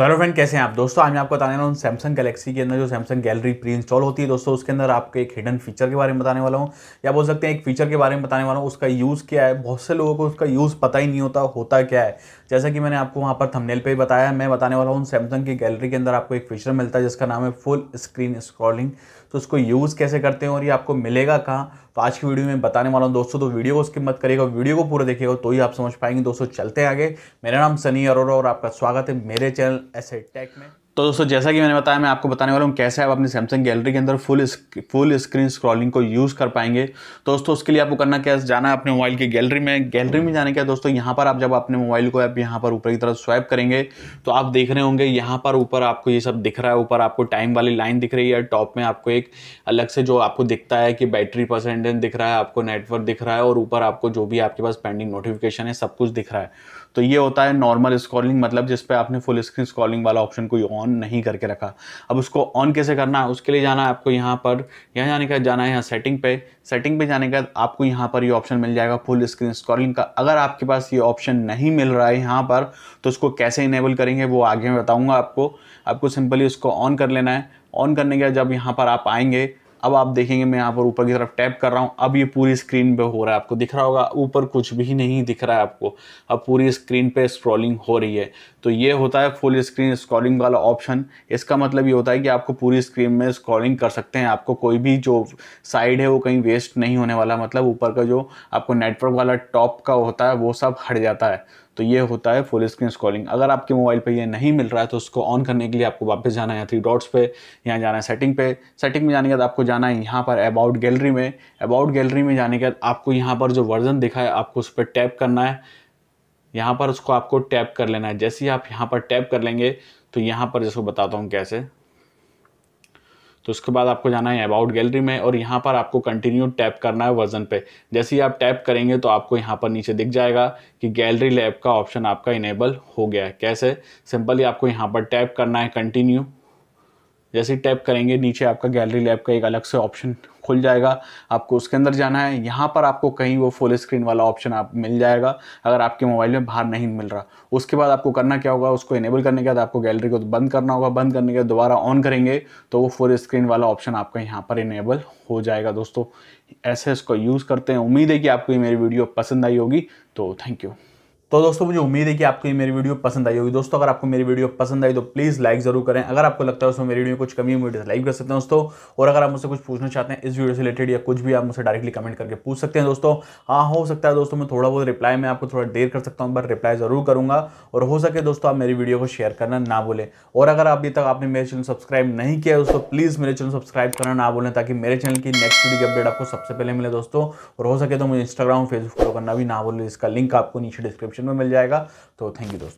तो hello friend कैसे हैं आप दोस्तों आज मैं आपको बताने वाला हूँ सैमसंग गैलेक्सी के अंदर जो सैमसंग गैलरी प्री इंस्टॉल होती है दोस्तों उसके अंदर आपको एक हिडन फीचर के बारे में बताने वाला हूँ या बोल सकते हैं एक फीचर के बारे में बताने वाला हूँ उसका यूज़ क्या है बहुत से लोगों को उसका यूज़ पता ही नहीं होता होता क्या है जैसा कि मैंने आपको वहाँ पर थमनेल पर बताया मैं बताने वाला हूँ सैमसंग की गैलरी के अंदर आपको एक फीचर मिलता है जिसका नाम है फुल स्क्रीन स्क्रॉलिंग तो उसको यूज़ कैसे करते हैं और ये आपको मिलेगा कहाँ तो आज की वीडियो में बताने वाला हूँ दोस्तों तो वीडियो को स्किप मत करिएगा वीडियो को पूरा देखिएगा तो ही आप समझ पाएंगे दोस्तों चलते आगे मेरा नाम सनी अरोरा और आपका स्वागत है मेरे चैनल एस टेक में तो दोस्तों जैसा कि मैंने बताया मैं आपको बताने वाला हूँ कैसे आप अपनी सैमसंग गैलरी के अंदर फुल स्क, फुल स्क्रीन स्क्रॉलिंग को यूज़ कर पाएंगे तो दोस्तों उसके लिए आपको करना क्या जाना है अपने मोबाइल की गैलरी में गैलरी में जाने का दोस्तों यहाँ पर आप जब अपने मोबाइल को आप यहाँ पर ऊपर की तरफ स्वाइप करेंगे तो आप देख रहे होंगे यहाँ पर ऊपर आपको ये सब दिख रहा है ऊपर आपको टाइम वाली लाइन दिख रही है टॉप में आपको एक अलग से जो आपको दिखता है कि बैटरी परसेंटेज दिख रहा है आपको नेटवर्क दिख रहा है और ऊपर आपको जो भी आपके पास पेंडिंग नोटिफिकेशन है सब कुछ दिख रहा है तो ये होता है नॉर्मल स्क्रॉलिंग मतलब जिसपे आपने फुल स्क्रीन स्क्रॉलिंग वाला ऑप्शन को ऑन नहीं करके रखा अब उसको ऑन कैसे करना है उसके लिए जाना है आपको यहाँ पर यहाँ जाने का जाना है यहाँ सेटिंग पे सेटिंग पे जाने के बाद आपको यहाँ पर ये ऑप्शन मिल जाएगा फुल स्क्रीन स्क्रॉलिंग का अगर आपके पास ये ऑप्शन नहीं मिल रहा है यहाँ पर तो उसको कैसे इनेबल करेंगे वो आगे मैं बताऊँगा आपको आपको सिंपली उसको ऑन कर लेना है ऑन करने के बाद जब यहाँ पर आप आएंगे अब आप देखेंगे मैं यहाँ पर ऊपर की तरफ टैप कर रहा हूँ अब ये पूरी स्क्रीन पे हो रहा है आपको दिख रहा होगा ऊपर कुछ भी नहीं दिख रहा है आपको अब पूरी स्क्रीन पे स्क्रॉलिंग हो रही है तो ये होता है फुल स्क्रीन स्क्रॉलिंग वाला ऑप्शन इसका मतलब ये होता है कि आपको पूरी स्क्रीन में स्क्रॉलिंग कर सकते हैं आपको कोई भी जो साइड है वो कहीं वेस्ट नहीं होने वाला मतलब ऊपर का जो आपको नेटवर्क वाला टॉप का होता है वो सब हट जाता है तो ये होता है फुल स्क्रीन स्क्रॉलिंग अगर आपके मोबाइल पे ये नहीं मिल रहा है तो उसको ऑन करने के लिए आपको वापस जाना है थ्री डॉट्स पे यहाँ जाना है सेटिंग पे सेटिंग में जाने के बाद आपको जाना है यहाँ पर अबाउट गैलरी में अबाउट गैलरी में जाने के बाद आपको यहाँ पर जो वर्जन दिखा है आपको उस पर टैप करना है यहाँ पर उसको आपको टैप कर लेना है जैसे ही आप यहाँ पर टैप कर लेंगे तो यहाँ पर जैसे बताता हूँ कैसे तो उसके बाद आपको जाना है अबाउट गैलरी में और यहाँ पर आपको कंटिन्यू टैप करना है वर्जन पे जैसे ही आप टैप करेंगे तो आपको यहाँ पर नीचे दिख जाएगा कि गैलरी लैब का ऑप्शन आपका इनेबल हो गया है कैसे सिंपली आपको यहाँ पर टैप करना है कंटिन्यू जैसे टैप करेंगे नीचे आपका गैलरी लैब का एक अलग से ऑप्शन खुल जाएगा आपको उसके अंदर जाना है यहाँ पर आपको कहीं वो फुल स्क्रीन वाला ऑप्शन आप मिल जाएगा अगर आपके मोबाइल में बाहर नहीं मिल रहा उसके बाद आपको करना क्या होगा उसको इनेबल करने के बाद आपको गैलरी को बंद करना होगा बंद करने के बाद दोबारा ऑन करेंगे तो वो फुल स्क्रीन वाला ऑप्शन आपका यहाँ पर इनेबल हो जाएगा दोस्तों ऐसे इसको यूज़ करते हैं उम्मीद है कि आपको ये मेरी वीडियो पसंद आई होगी तो थैंक यू तो दोस्तों मुझे उम्मीद है कि आपको ये मेरी वीडियो पसंद आई होगी दोस्तों अगर आपको मेरी वीडियो पसंद आई तो प्लीज़ लाइक जरूर करें अगर आपको लगता है उसमें मेरी वीडियो कुछ कमी हुई मुझे डिसलाइक कर सकते हैं दोस्तों और अगर आप मुझसे कुछ पूछना चाहते हैं इस वीडियो से रिलेटेड या कुछ भी आप मुझसे डायरेक्टली कमेंट करके पूछ सकते हैं दोस्तों हाँ हो सकता है दोस्तों मैं थोड़ा बहुत रिप्लाई में आपको थोड़ा देर कर सकता हूँ पर रिप्लाई ज़रूर करूँगा और हो सके दोस्तों आप मेरी वीडियो को शेयर करना ना बोले और अगर अभी तक आपने मेरे चैनल सब्सक्राइब नहीं किया दोस्तों प्लीज़ मेरे चैनल सब्सक्राइब करना ना बोले ताकि मेरे चैनल की नेक्स्ट वीडियो अपडेट आपको सबसे पहले मिले दोस्तों और हो सके तो मुझे इंस्टाग्राम फेसबुक फॉलो करना भी ना बोले इसका लिंक आपको नीचे डिस्क्रिप्शन डिस्क्रिप्शन में मिल जाएगा तो थैंक यू दोस्तों